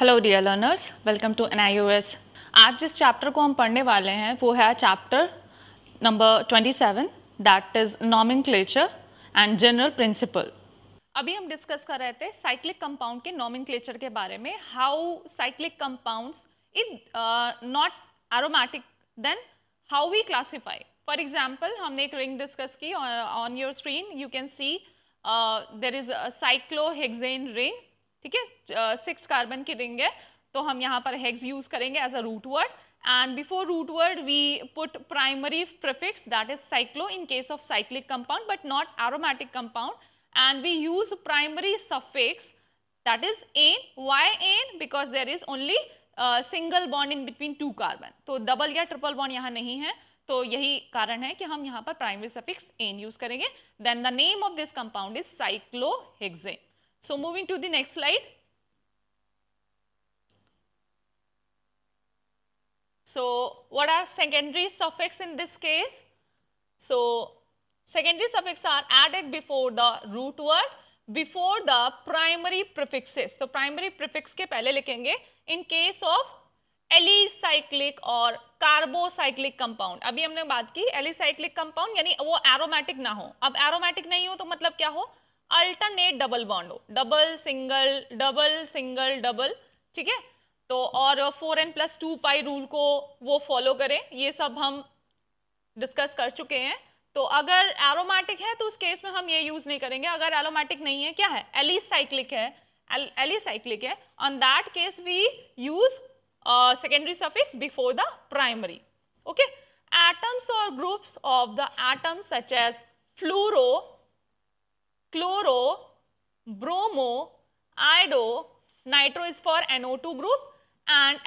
Hello dear learners welcome to an आज जिस chapter को हम पढ़ने वाले हैं वो है chapter number 27 that is nomen and general principle अभी हम डिस्कस कर रहे थे साइक्लिक कंपाउंड के नॉमिन के बारे में how cyclic compounds if not aromatic then how we classify for example हमने एक रिंग डिस्कस की on your screen you can see there is cyclohexane ring ठीक है सिक्स कार्बन की रिंग है तो हम यहाँ पर हेक्स यूज करेंगे as a root word and before root word we put primary prefix that is cyclo in case of cyclic compound but not aromatic compound and we use primary suffix that is ane why ane because there is only uh, single bond in between two carbon तो double या triple bond यहाँ नहीं है तो यही कारण है कि हम यहाँ पर primary suffix ane use करेंगे then the name of this compound is cyclohexane So moving to the next slide. So what are secondary suffix in this case? So secondary suffix are added before the root word, before the primary prefixes. So primary prefix ke pehle likhenge in case of alicyclic और carbocyclic compound अभी हमने बात की alicyclic compound यानी वो aromatic ना हो अब एरोमेटिक नहीं हो तो मतलब क्या हो अल्टरनेट डबल बॉन्ड हो double single double single double ठीक है तो और four n plus two pi rule को वो फॉलो करें ये सब हम डिस्कस कर चुके हैं तो अगर एरोमेटिक है तो उस केस में हम ये यूज़ नहीं करेंगे अगर एरोमेटिक नहीं है क्या है एलिसाइक्लिक है साइक्लिक है on that case we use secondary suffix before the primary okay atoms और groups of the atoms such as fluoro chloro bromo iodo nitro is for NO2 group and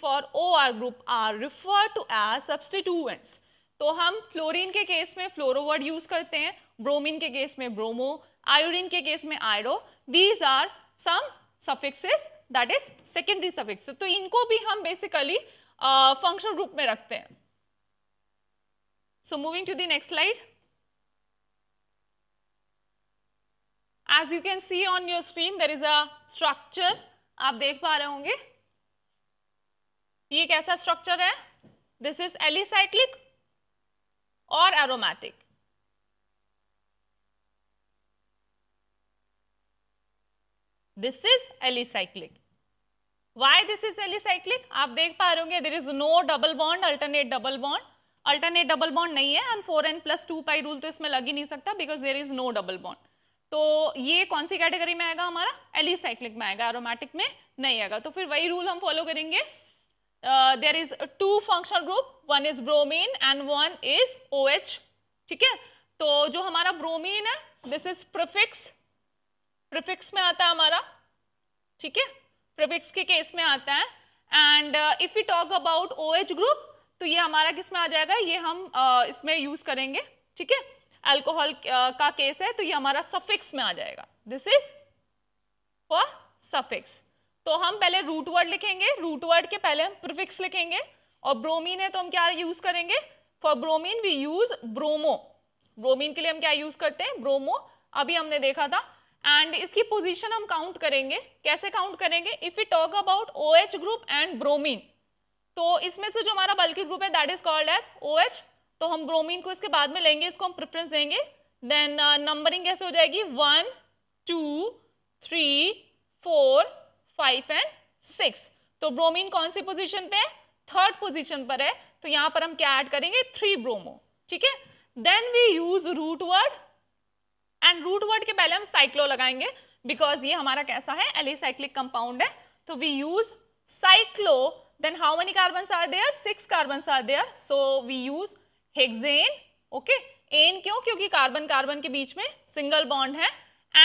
for O R group are refer to as substituents तो हम fluorine के case में फ्लोरोवर्ड use करते हैं bromine के case में bromo iodine के case में iodo these are some suffixes that is secondary suffix तो इनको भी हम बेसिकली फंक्शनल ग्रुप में रखते हैं so moving to the next slide as you can see on your screen there is a structure आप देख पा रहे होंगे ये कैसा स्ट्रक्चर है दिस इज एलिसाइक्लिक और aromatic this is alicyclic why this is alicyclic आप देख पा रहे होंगे there is no double bond alternate double bond alternate double bond नहीं है and four n plus two pi rule तो इसमें लग ही नहीं सकता because there is no double bond तो ये कौन सी कैटेगरी में आएगा हमारा एलिसाइक्लिक में आएगा एरोमेटिक में नहीं आएगा तो फिर वही रूल हम फॉलो करेंगे there is two functional group one is bromine and one is O H ठीक है तो जो हमारा ब्रोमीन है दिस इज प्रिफिक्स प्रिफिक्स में आता है हमारा ठीक है प्रिफिक्स के केस में आता है and if you talk about O H group तो ये हमारा किस में आ जाएगा ये हम uh, इसमें यूज करेंगे ठीक है अल्कोहल uh, का केस है तो ये हमारा सफिक्स में आ जाएगा दिस इज फॉर सफिक्स तो हम पहले रूट वर्ड लिखेंगे रूट वर्ड के पहले हम प्रिफिक्स लिखेंगे और ब्रोमीन है तो हम क्या यूज करेंगे for bromine we use bromo bromine के लिए हम क्या यूज करते हैं ब्रोमो अभी हमने देखा था एंड इसकी पोजीशन हम काउंट करेंगे कैसे काउंट करेंगे if you talk about O H group and bromine तो इसमें से जो हमारा बल्कि ग्रुप है that is called as O H तो हम ब्रोमीन को इसके बाद में लेंगे इसको हम प्रेफरेंस देंगे देन नंबरिंग uh, कैसे हो जाएगी one two three four five and six तो ब्रोमीन कौन सी पोजीशन पे है थर्ड पोजीशन पर है तो यहां पर हम क्या ऐड करेंगे थ्री ब्रोमो ठीक है then we use root word and root word के पहले हम साइक्लो लगाएंगे बिकॉज ये हमारा कैसा है एलिसाइक्लिक कंपाउंड है तो we use cyclo then how many carbon are there six carbon are there so we use hexane okay ane क्यों क्योंकि कार्बन कार्बन के बीच में सिंगल बॉन्ड है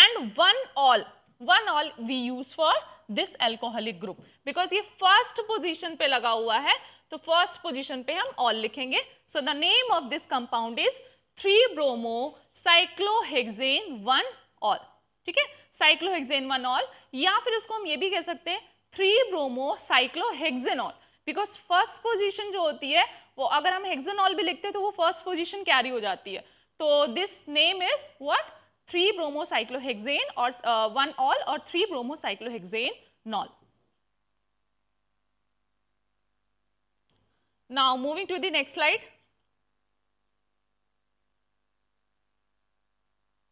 and one ol one ol we use for this alcoholic group because ये first position पे लगा हुआ है तो फर्स्ट पोजिशन पे हम ऑल लिखेंगे so the name of this compound is three bromo cyclohexane one ol ठीक है साइक्लोहेक्सेन वन ऑल या फिर उसको हम ये भी कह सकते हैं three bromo cyclohexanol because first position जो होती है वो अगर हम हेक्जोनॉल भी लिखते हैं तो वो फर्स्ट पोजिशन कैरी हो जाती है तो this name is what three bromocyclohexane और वन ऑल और three bromocyclohexanol now moving to the next slide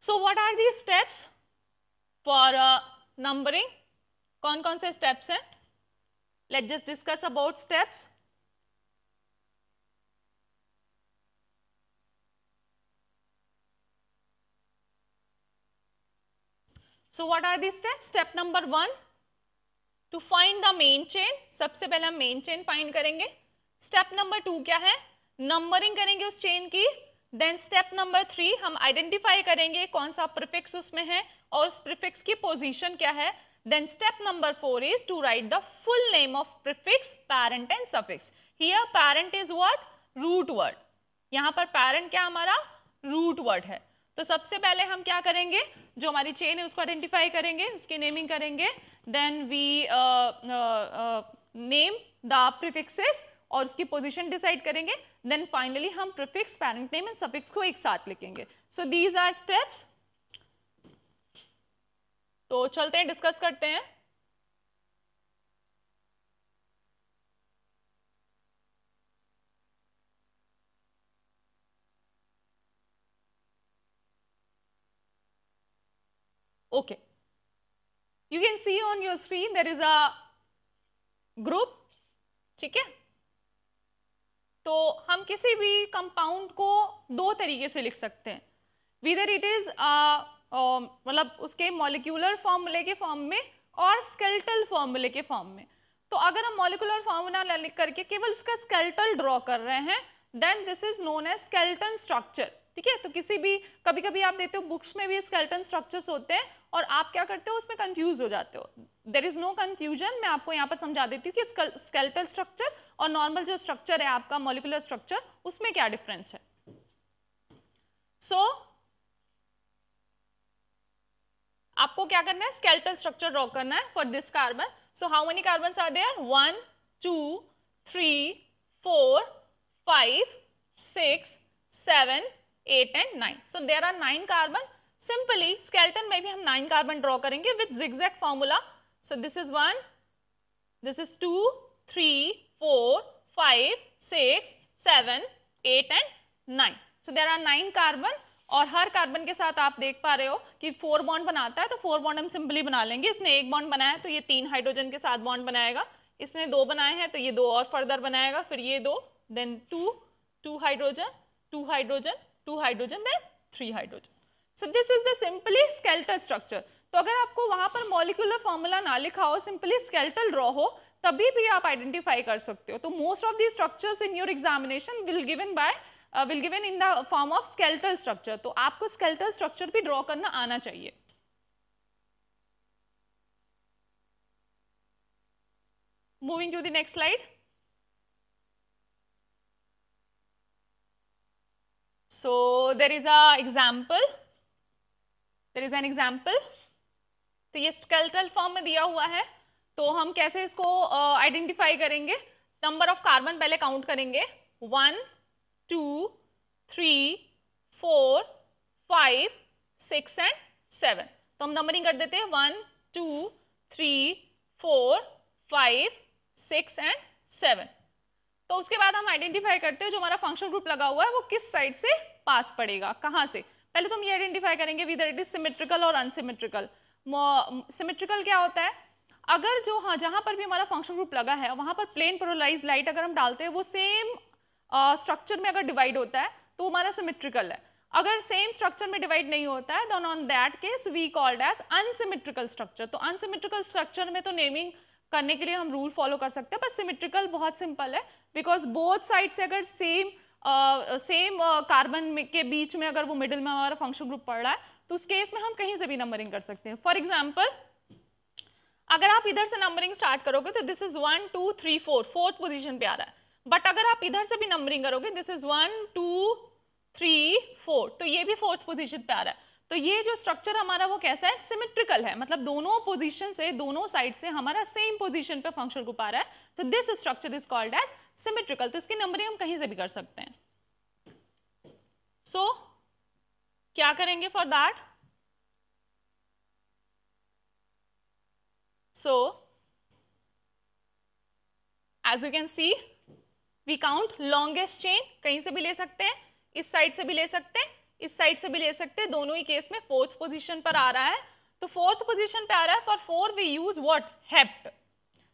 so what are the steps for numbering कौन कौन से स्टेप्स हैं Let's just discuss about steps. So what are the steps? Step number 1 to find the main chain. sabse pehle hum main chain find karenge Step number 2 kya hai Numbering karenge us chain ki Then step number three हम identify करेंगे कौन सा prefix उसमें है और उस prefix की position क्या है. Then step number 4 is to write the full name of prefix, parent and suffix. Here parent is what? Root word. यहाँ पर parent क्या हमारा? Root word है. तो सबसे पहले हम क्या करेंगे जो हमारी चेन है उसको आइडेंटिफाई करेंगे उसकी नेमिंग करेंगे uh, uh, name the prefixes और उसकी पोजीशन डिसाइड करेंगे देन फाइनली हम prefix parent name and suffix को एक साथ लिखेंगे सो दीज आर स्टेप्स तो चलते हैं डिस्कस करते हैं okay you can see on your screen there is a group ठीक है तो हम किसी भी कंपाउंड को दो तरीके से लिख सकते हैं विदर इट इज मतलब उसके मॉलिक्यूलर फॉर्मूले के फॉर्म में और स्केल्टल फॉर्मूले के फॉर्म में तो अगर हम मॉलिकुलर फॉर्मूला लिख करके केवल उसका स्केल्टल ड्रॉ कर रहे हैं then this is known as skeleton structure ठीक है तो किसी भी कभी कभी आप देते हो बुक्स में भी स्केल्टन स्ट्रक्चर्स होते हैं और आप क्या करते हो उसमें कंफ्यूज हो जाते हो देर इज नो कंफ्यूजन मैं आपको यहाँ पर समझा देती हूँ कि स्केल्टल स्ट्रक्चर और नॉर्मल जो स्ट्रक्चर है आपका मॉलिकुलर स्ट्रक्चर उसमें क्या डिफरेंस है सो so, आपको क्या करना है स्केल्टन स्ट्रक्चर ड्रॉ करना है for this carbon so how many carbon are there one two three four five six seven eight and nine so there are nine carbon simply skeleton में भी हम नाइन कार्बन ड्रॉ करेंगे with zigzag formula so this is one this is two three four five six seven eight and nine so there are nine carbon और हर carbon के साथ आप देख पा रहे हो कि फोर बॉन्ड बनाता है तो फोर बॉन्ड हम सिंपली बना लेंगे इसने एक बॉन्ड बनाया तो ये तीन हाइड्रोजन के साथ बॉन्ड बनाएगा इसने दो बनाए हैं तो ये दो और फर्दर बनाएगा फिर ये दो then two two hydrogen two hydrogen two hydrogen then three hydrogen so this is the simply skeletal structure तो अगर आपको वहां पर मॉलिकुलर फॉर्मूला ना लिखा हो सिंपली स्केल्टल ड्रॉ हो तभी भी आप आइडेंटिफाई कर सकते हो तो most of the structures in your examination will given by will given in the form of skeletal structure तो आपको स्केल्टल स्ट्रक्चर भी ड्रॉ करना आना चाहिए moving to the next slide so there is a example there is an example तो ये skeletal form में दिया हुआ है तो हम कैसे इसको आइडेंटिफाई uh, करेंगे नंबर ऑफ कार्बन पहले काउंट करेंगे one two, three, four, five six and seven तो हम नंबरिंग कर देते हैं one two three four five six and seven तो उसके बाद हम आइडेंटिफाई करते हैं जो हमारा फंक्शन ग्रुप लगा हुआ है वो किस साइड से पास पड़ेगा कहाँ से पहले तो हम ये आइडेंटिफाई करेंगे विदर इट इज सिमेट्रिकल और अनसिमेट्रिकल सिमेट्रिकल क्या होता है अगर जो हाँ जहाँ पर भी हमारा फंक्शन ग्रुप लगा है वहाँ पर प्लेन पोलराइज लाइट अगर हम डालते हैं वो सेम स्ट्रक्चर में अगर डिवाइड होता है तो हमारा सिमेट्रिकल है अगर सेम स्ट्रक्चर में डिवाइड नहीं होता है then on that case we called as unsymmetrical structure तो अनसिमेट्रिकल स्ट्रक्चर में तो नेमिंग करने के लिए हम रूल फॉलो कर सकते हैं बट सिमेट्रिकल बहुत सिंपल है बिकॉज बोथ साइड से अगर सेम सेम कार्बन के बीच में अगर वो मिडिल में हमारा फंक्शन ग्रुप पड़ रहा है तो उस केस में हम कहीं से भी नंबरिंग कर सकते हैं फॉर एग्जाम्पल अगर आप इधर से नंबरिंग स्टार्ट करोगे तो this is one two three four fourth position पे आ रहा है बट अगर आप इधर से भी नंबरिंग करोगे this is one two three four तो ये भी फोर्थ पोजिशन पे आ रहा है तो ये जो स्ट्रक्चर हमारा वो कैसा है सिमेट्रिकल है मतलब दोनों पोजीशन से दोनों साइड से हमारा सेम पोजीशन पे फंक्शन को पा रहा है तो this structure is called as symmetrical तो इसकी नंबरिंग हम कहीं से भी कर सकते हैं सो so, क्या करेंगे for that so as you can see we count longest chain कहीं से भी ले सकते हैं इस साइड से भी ले सकते हैं इस साइड से भी ले सकते हैं दोनों ही केस में फोर्थ पोजीशन पर आ रहा है तो फोर्थ पोजीशन पे आ रहा है for four we use what hept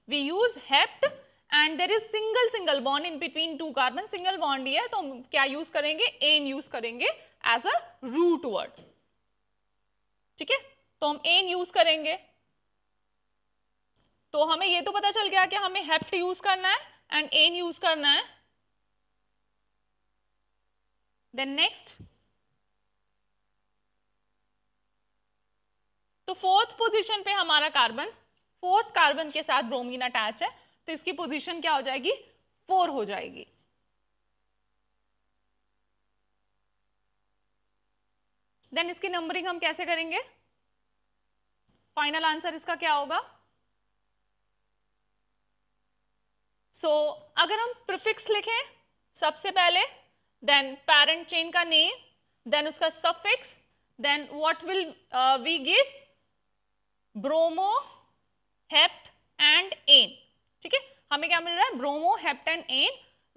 we use hept and there is single single bond in between two carbon single bond ही है तो हम क्या यूज करेंगे एन यूज करेंगे एज अ रूट वर्ड ठीक है तो हम एन यूज करेंगे तो हमें ये तो पता चल गया कि हमें हेप्ट यूज करना है एंड एन यूज करना है देन नेक्स्ट तो फोर्थ पोजीशन पे हमारा कार्बन फोर्थ कार्बन के साथ ब्रोमीन अटैच है तो इसकी पोजीशन क्या हो जाएगी फोर हो जाएगी देन इसकी नंबरिंग हम कैसे करेंगे फाइनल आंसर इसका क्या होगा सो so, अगर हम प्रिफिक्स लिखें सबसे पहले देन पेरेंट चेन का नेम देन उसका suffix then what will we give bromo hept and ane ठीक है हमें क्या मिल रहा है bromo hept and ane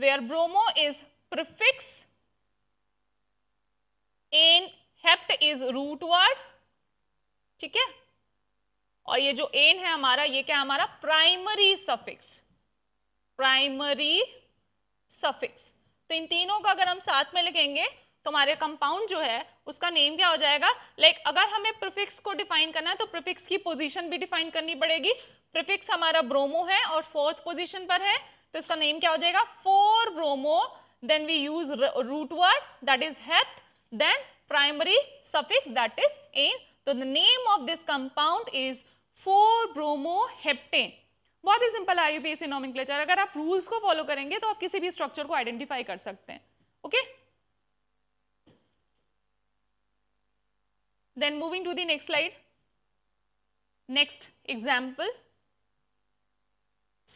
where bromo is prefix ane hept is root word ठीक है और ये जो एन है हमारा ये क्या हमारा प्राइमरी सफिक्स प्राइमरी सफिक्स तो इन तीनों को अगर हम साथ में लिखेंगे तो हमारे कंपाउंड जो है उसका नेम क्या हो जाएगा लाइक like, अगर हमें प्रिफिक्स को डिफाइन करना है तो प्रिफिक्स की पोजीशन भी डिफाइन करनी पड़ेगी प्रिफिक्स हमारा ब्रोमो है और फोर्थ पोजीशन पर है तो इसका नेम क्या हो जाएगा four bromo then we use root word that is hept then primary suffix that is ane तो the name of this compound is four bromo heptane बहुत ही सिंपल आई यू नॉमिनक्लेचर अगर आप रूल्स को follow करेंगे तो आप किसी भी स्ट्रक्चर को आइडेंटिफाई कर सकते हैं okay then moving to the next slide next example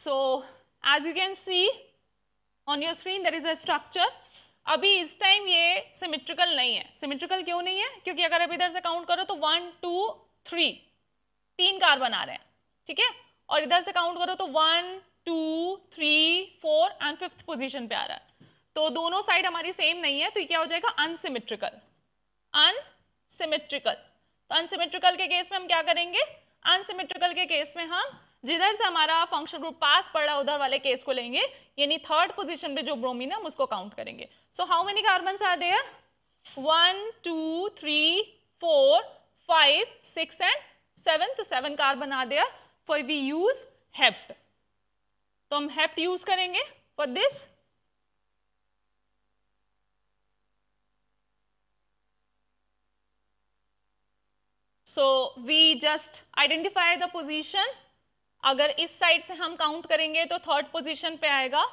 so as you can see on your screen there is a structure अभी इस टाइम ये सिमेट्रिकल नहीं है सिमेट्रिकल क्यों नहीं है क्योंकि अगर आप इधर से काउंट करो तो वन टू थ्री तीन कार्बन आ रहे हैं ठीक है और इधर से काउंट करो तो one two three four and fifth position पे आ रहा है तो दोनों साइड हमारी सेम नहीं है तो क्या हो जाएगा अनसिमेट्रिकल अनसिमेट्रिकल तो अनसिमेट्रिकल के केस में हम क्या करेंगे अनसिमेट्रिकल के केस में हम जिधर से हमारा फंक्शन ग्रुप पास पड़ रहा है उधर वाले केस को लेंगे यानी थर्ड पोजीशन पे जो ब्रोमीन है हम उसको काउंट करेंगे so how many carbons are there one two three four five six and seven तो seven carbon are there for we use hept तो हम हेप्ट यूज करेंगे for this so we just identify the position अगर इस side से हम count करेंगे तो थर्ड पोजिशन पे आएगा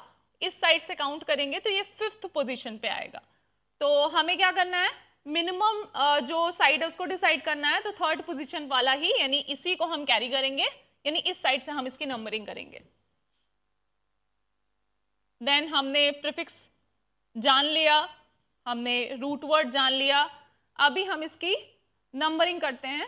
इस साइड से काउंट करेंगे तो ये फिफ्थ पोजिशन पे आएगा तो हमें क्या करना है मिनिमम जो साइड है उसको डिसाइड करना है तो थर्ड पोजिशन वाला ही यानी इसी को हम कैरी करेंगे यानी इस साइड से हम इसकी नंबरिंग करेंगे देन हमने प्रिफिक्स जान लिया हमने रूट वर्ड जान लिया अभी हम इसकी नंबरिंग करते हैं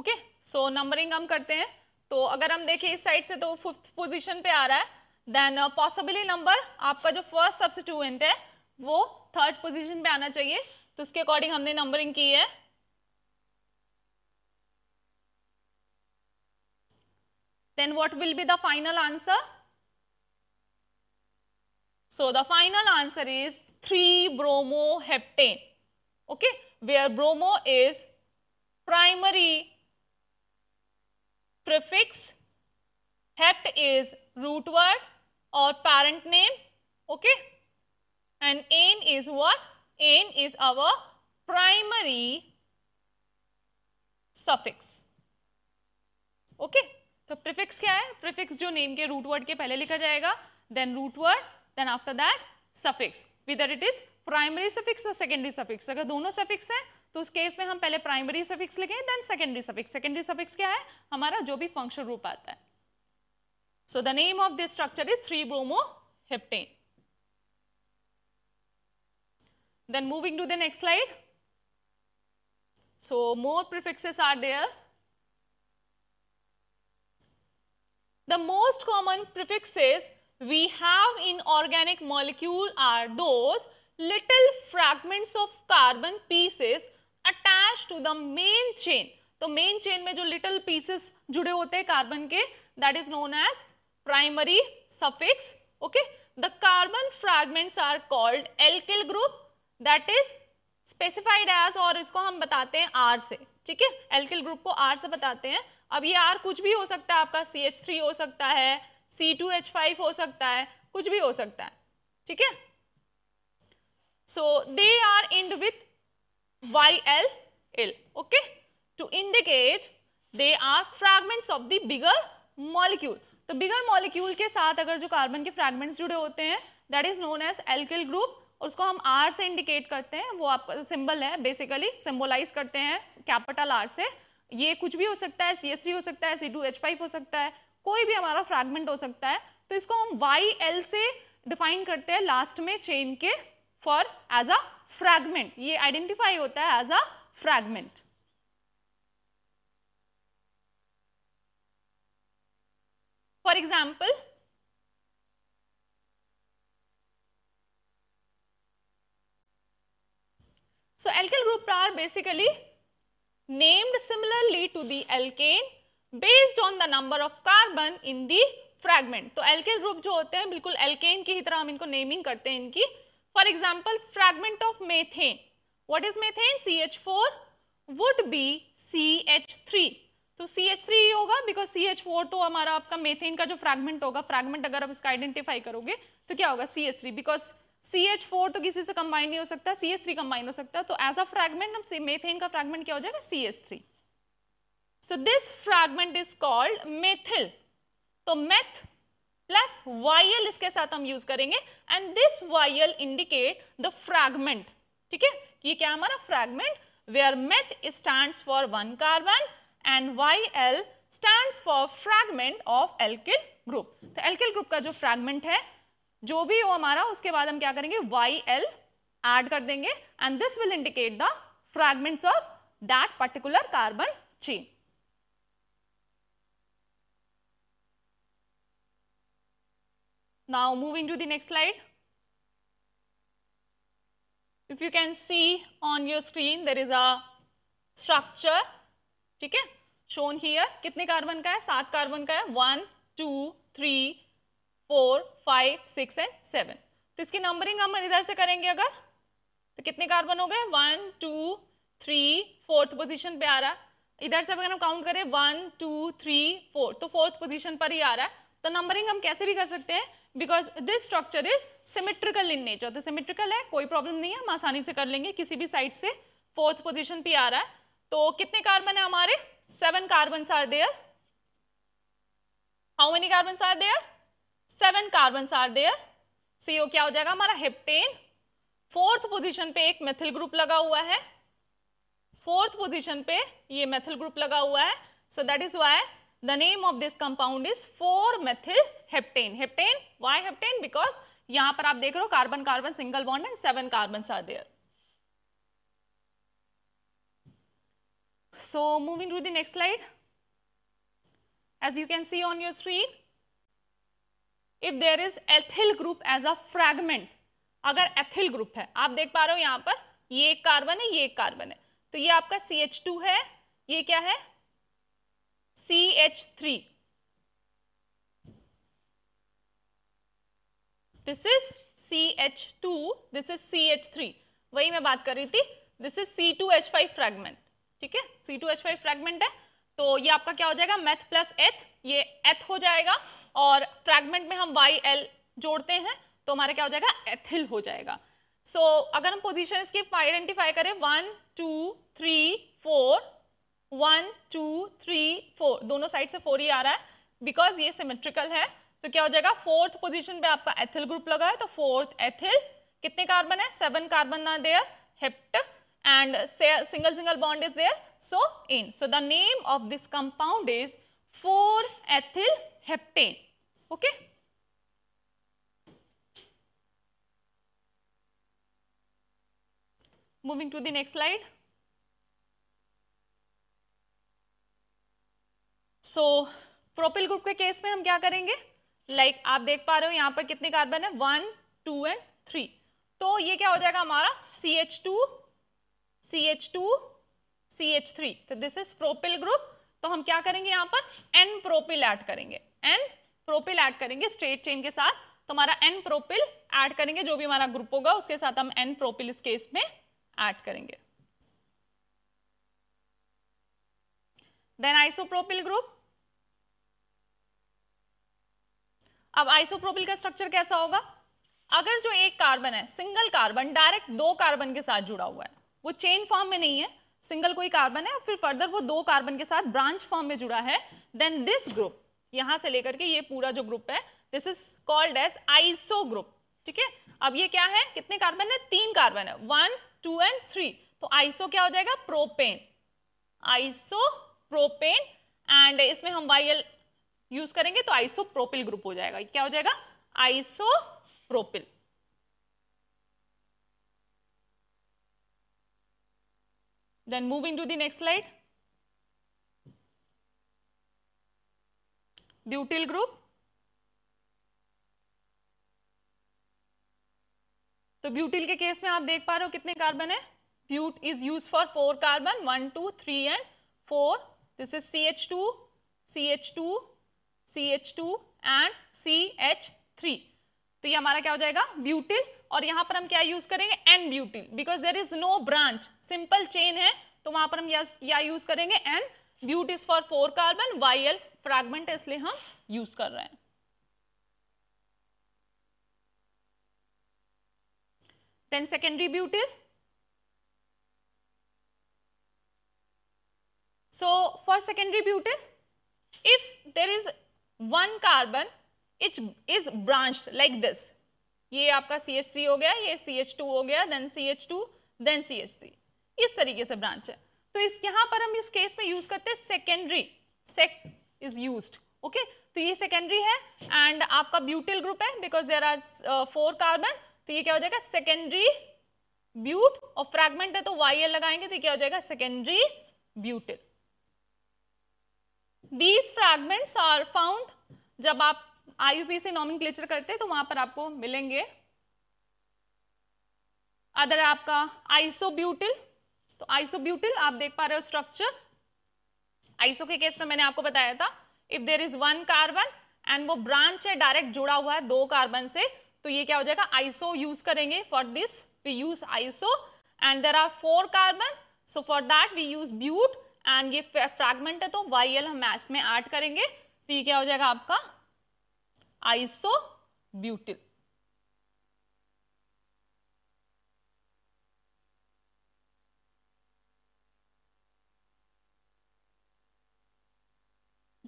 ओके सो नंबरिंग हम करते हैं तो अगर हम देखें इस साइड से तो फिफ्थ पोजीशन पे आ रहा है देन पॉसिबली नंबर आपका जो फर्स्ट सब्सिट्यूएंट है वो थर्ड पोजीशन पे आना चाहिए तो उसके अकॉर्डिंग हमने नंबरिंग की है then what will be the final answer? So the final answer is 3-bromoheptane, okay, where bromo is primary prefix, hept is root word or parent name, okay, and n is what? N is our primary suffix, okay. तो prefix क्या है prefix जो name के root word के पहले लिखा जाएगा then root word then after that suffix whether it is primary suffix और सेकेंडरी सफिक्स अगर दोनों सफिक्स हैं तो उस केस में हम पहले प्राइमरी सफिक्स लिखें then secondary suffix secondary suffix क्या है हमारा जो भी फंक्शन रूप आता है so the name of this structure is three bromo heptane then moving to the next slide so more prefixes are there The most common prefixes we have in organic molecule are those little fragments of carbon pieces attached to the main chain. तो main chain में जो little pieces जुड़े होते हैं carbon के that is known as primary suffix okay the carbon fragments are called alkyl group that is specified as और इसको हम बताते हैं आर से ठीक है एल्किल ग्रुप को आर से बताते हैं अब ये आर कुछ भी हो सकता है आपका सी एच थ्री हो सकता है सी टू एच फाइव हो सकता है कुछ भी हो सकता है ठीक है they are end with Y L L okay to indicate they are fragments of the bigger molecule तो बिगर मॉलिक्यूल के साथ अगर जो कार्बन के फ्रैगमेंट्स जुड़े होते हैं that is known as alkyl group और उसको हम आर से इंडिकेट करते हैं वो आपका सिंबल है बेसिकली सिंबलाइज करते हैं कैपिटल आर से ये कुछ भी हो सकता है सी हो सकता है सी हो सकता है कोई भी हमारा फ्रैगमेंट हो सकता है तो इसको हम वाई एल से डिफाइन करते हैं लास्ट में चेन के फॉर एज अ फ्रैगमेंट ये आइडेंटिफाई होता है as a fragment for example so alkyl group are basically named similarly to the alkane based on the number of carbon in the fragment. to alkyl group jo hote hain bilkul alkane ki hi tarah hum inko naming karte hain inki For example, fragment of methane. What is methane? CH4 would be CH3. तो CH3 ही होगा because CH4 तो हमारा आपका methane का जो fragment होगा fragment अगर आप इसका आइडेंटिफाई करोगे तो क्या होगा CH3 because C H four तो किसी से कंबाइन नहीं हो सकता सी एस थ्री कंबाइन हो सकता तो एज अ फ्रेगमेंट हम मेथेन का फ्रेगमेंट क्या हो जाएगा C S three so this fragment is called methyl तो मेथ प्लस वायल इसके साथ हम यूज करेंगे and this yl indicate the fragment ठीक है ये क्या हमारा fragment where meth stand for one carbon and Y L stand for fragment of alkyl group तो एल्किल ग्रुप का जो फ्रेगमेंट है जो भी हो हमारा उसके बाद हम क्या करेंगे वाई एल एड कर देंगे and this will indicate the fragments of that particular carbon chain now moving to the next slide if you can see on your screen there is a structure ठीक है shown here कितने carbon का है सात carbon का है one two three four five six and seven तो इसकी नंबरिंग हम इधर से करेंगे अगर तो कितने कार्बन हो गए one two three fourth position पे आ रहा है इधर से अगर हम काउंट करें वन टू थ्री फोर तो फोर्थ पोजिशन पर ही आ रहा है तो नंबरिंग हम कैसे भी कर सकते हैं because this structure is symmetrical in nature तो सिमेट्रिकल है कोई प्रॉब्लम नहीं है हम आसानी से कर लेंगे किसी भी साइड से फोर्थ पोजिशन पे आ रहा है तो कितने कार्बन है हमारे seven carbon are there how many carbon are there seven carbon are there so यो क्या हो जाएगा हमारा हिप्टेन फोर्थ पोजीशन पे एक मेथिल ग्रुप लगा हुआ है फोर्थ पोजीशन पे ये मेथिल ग्रुप लगा हुआ है so that is why the name of this compound is four methyl heptane heptane why heptane because यहां पर आप देख रहे हो carbon carbon single bond and seven carbon are there so moving to the next slide as you can see on your screen if there is ethyl group as a fragment अगर ethyl group है आप देख पा रहे हो यहां पर ये एक कार्बन है ये एक कार्बन है तो ये आपका सी एच टू है ये क्या है C H three this is C H two this is C H three वही मैं बात कर रही थी this is C two H five fragment ठीक है C two H five fragment है तो ये आपका क्या हो जाएगा मैथ प्लस एथ ये एथ हो जाएगा और फ्रैगमेंट में हम वाई एल जोड़ते हैं तो हमारा क्या हो जाएगा एथिल हो जाएगा सो so, अगर हम पोजिशन इसके आइडेंटिफाई करें one two three four one two three four दोनों साइड से फोर ही आ रहा है बिकॉज ये सिमेट्रिकल है तो क्या हो जाएगा फोर्थ पोजिशन पे आपका एथिल ग्रुप लगा है तो फोर्थ एथिल कितने कार्बन है seven carbon are there hept and single single bond is there so in so the name of this compound is four ethyl heptane okay moving to the next slide so propyl group के case में हम क्या करेंगे like like, आप देख पा रहे हो यहां पर कितने कार्बन है वन टू एंड थ्री तो ये क्या हो जाएगा हमारा C H two C H two C H three तो दिस इज प्रोपिल ग्रुप तो हम क्या करेंगे यहां पर एन प्रोपिल ऐड करेंगे एन प्रोपिल ऐड करेंगे स्ट्रेट चेन के साथ तो हमारा एन प्रोपिल ऐड करेंगे जो भी हमारा ग्रुप होगा उसके साथ हम एन प्रोपिल इस केस में ऐड करेंगे देन आइसोप्रोपिल ग्रुप अब आइसोप्रोपिल का स्ट्रक्चर कैसा होगा अगर जो एक कार्बन है सिंगल कार्बन डायरेक्ट दो कार्बन के साथ जुड़ा हुआ है वो चेन फॉर्म में नहीं है सिंगल कोई कार्बन है और फिर फर्दर वो दो कार्बन के साथ ब्रांच फॉर्म में जुड़ा है देन दिस ग्रुप यहां से लेकर के ये पूरा जो ग्रुप है this is called as iso group ठीक है अब ये क्या है कितने कार्बन है तीन कार्बन है वन टू एंड थ्री तो आइसो क्या हो जाएगा प्रोपेन आइसो प्रोपेन एंड इसमें हम वाई यूज करेंगे तो आइसो प्रोपिल ग्रुप हो जाएगा क्या हो जाएगा iso propyl then moving to the next slide butyl group तो ब्यूटिल के केस में आप देख पा रहे हो कितने कार्बन है but is use for four carbon one two three and four this is C H two C H two C H two and C H three तो ये हमारा क्या हो जाएगा ब्यूटिल और यहां पर हम क्या यूज करेंगे N butyl because there is no branch simple chain है तो वहां पर हम क्या यूज करेंगे N but is for four carbon Y L fragment है इसलिए हम यूज कर रहे हैं then secondary butyl so for secondary butyl if there is one carbon which is branched like this ये आपका सी एच थ्री हो गया ये सी एच टू हो गया then C H two then C H three इस तरीके से ब्रांच है तो इस यहां पर हम इस केस में यूज करते हैं secondary sec is use okay तो ये सेकेंडरी है एंड आपका ब्यूटिल ग्रुप है because there are four carbon तो ये क्या हो जाएगा सेकेंडरी ब्यूट और फ्रैगमेंट है तो वाई लगाएंगे तो क्या हो जाएगा secondary butyl these fragments are found जब आप नॉमिन क्लेचर करते हैं तो वहां पर आपको मिलेंगे अदर आपका आइसोब्यूटिल तो आइसोब्यूटिल आप देख पा रहे हो स्ट्रक्चर आइसो के केस में मैंने आपको बताया था if there is one carbon and वो ब्रांच है डायरेक्ट जुड़ा हुआ है दो कार्बन से तो ये क्या हो जाएगा आइसो यूज करेंगे for this we use iso and there are four carbon so for that we use but and ये फ्रैगमेंट है तो वाई एल हम एस में एड करेंगे तो ये क्या हो जाएगा आपका iso butyl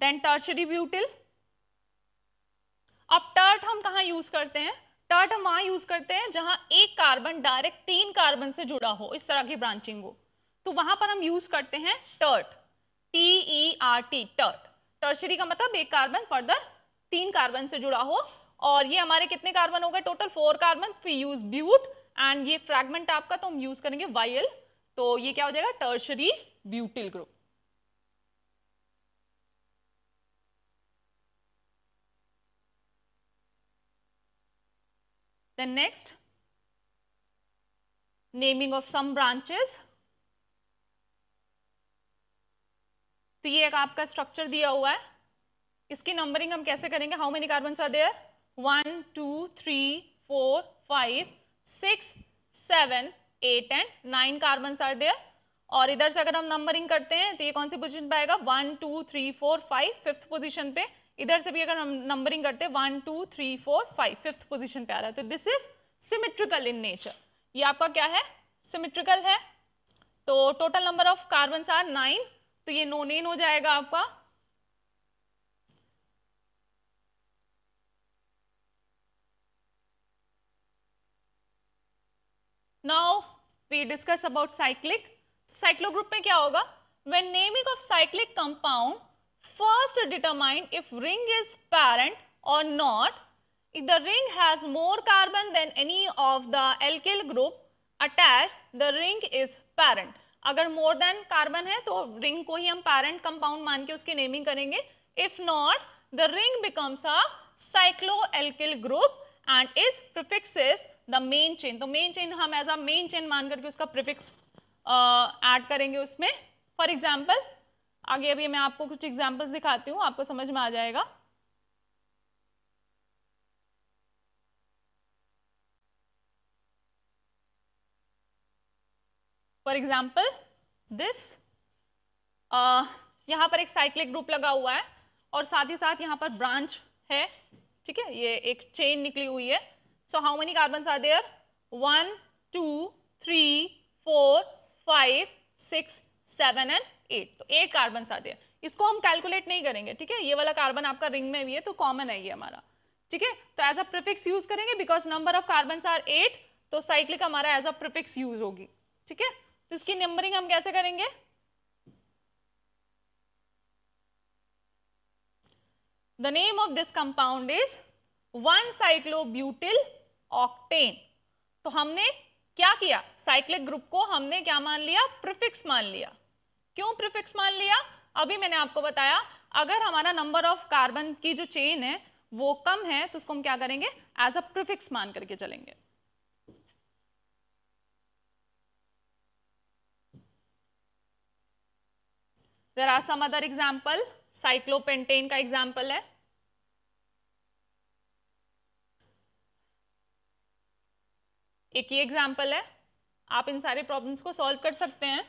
then tertiary butyl अब टर्ट हम कहा यूज करते हैं टर्ट हम वहां यूज करते हैं जहां एक कार्बन डायरेक्ट तीन कार्बन से जुड़ा हो इस तरह की ब्रांचिंग हो तो वहां पर हम यूज करते हैं tert T E R T tert tertiary का मतलब एक कार्बन फर्दर तीन कार्बन से जुड़ा हो और ये हमारे कितने कार्बन हो गए टोटल फोर कार्बन फी यूज ब्यूट एंड ये फ्रेगमेंट आपका तो हम यूज करेंगे वाइल तो ये क्या हो जाएगा tertiary butyl group Then next, naming of some branches. तो ये एक आपका स्ट्रक्चर दिया हुआ है इसकी नंबरिंग हम कैसे करेंगे how many carbon are there one two three four five six seven eight and nine carbon are there और इधर से अगर हम नंबरिंग करते हैं तो ये कौन सी पोजीशन पे आएगा one two three four five fifth position पे इधर से भी अगर हम नंबरिंग करते हैं one two three four five fifth position पे आ रहा है तो this is symmetrical in nature ये आपका क्या है सिमेट्रिकल है तो total number of carbon are nine तो ये नोनेन हो जाएगा आपका now we discuss about cyclic cyclo group में क्या होगा when naming of cyclic compound First determine if ring is parent or not. If the ring has more carbon than any of the alkyl group attached, the ring is parent. अगर more than carbon है तो ring को ही हम parent compound मान के उसकी naming करेंगे if not the ring becomes a cycloalkyl group and is prefixes the main chain तो मेन चेन हम एज अ मेन चेन मान करके उसका प्रिफिक्स ऐड uh, करेंगे उसमें फॉर एग्जाम्पल आगे अभी मैं आपको कुछ एग्जाम्पल्स दिखाती हूँ आपको समझ में आ जाएगा फॉर एग्जाम्पल दिस यहाँ पर एक साइक्लिक ग्रुप लगा हुआ है और साथ ही साथ यहाँ पर ब्रांच है ठीक है ये एक चेन निकली हुई है so how many carbon are there one two three four five six seven and eight तो एट कार्बन आ दिया इसको हम कैलकुलेट नहीं करेंगे ठीक है ये वाला कार्बन आपका रिंग में भी है तो कॉमन है ये हमारा ठीक है तो एज अ प्रिफिक्स यूज करेंगे because number of carbon are eight तो साइक्लिक हमारा एज अ प्रिफिक्स यूज होगी ठीक है तो इसकी नंबरिंग हम कैसे करेंगे the name of this compound is one cyclobutyl octane तो हमने क्या किया साइक्लिक ग्रुप को हमने क्या मान लिया प्रिफिक्स मान लिया क्यों प्रिफिक्स मान लिया अभी मैंने आपको बताया अगर हमारा नंबर ऑफ कार्बन की जो चेन है वो कम है तो उसको हम क्या करेंगे एज अ प्रिफिक्स मान करके चलेंगे there are some other example cyclopentane का एग्जाम्पल है एक ये एग्जाम्पल है आप इन सारे प्रॉब्लम्स को सॉल्व कर सकते हैं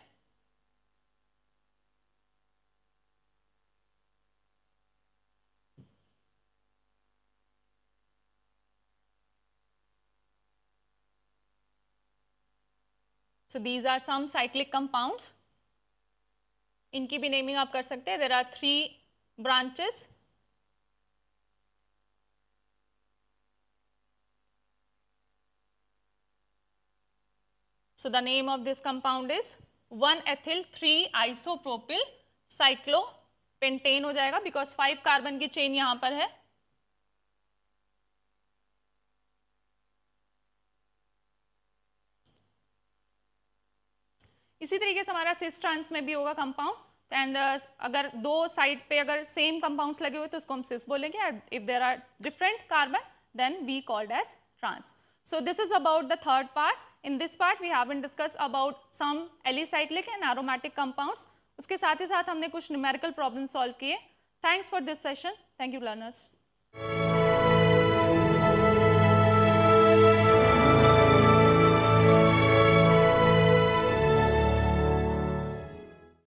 so these are some cyclic compounds इनकी भी नेमिंग आप कर सकते हैं there are three branches So the name of this compound is 1-ethyl-3-isopropyl cyclopentane हो जाएगा बिकॉज फाइव कार्बन की चेन यहां पर है इसी तरीके से हमारा सिस ट्रांस में भी होगा कंपाउंड एंड uh, अगर दो साइड पे अगर सेम कंपाउंड्स लगे हुए तो उसको हम सिस बोलेंगे if there are different carbon then we called as trans so this is about the third part in this part we have been discuss about some alicyclic and aromatic compounds उसके साथ ही साथ हमने कुछ numerical problem solve किए thanks for this session thank you learners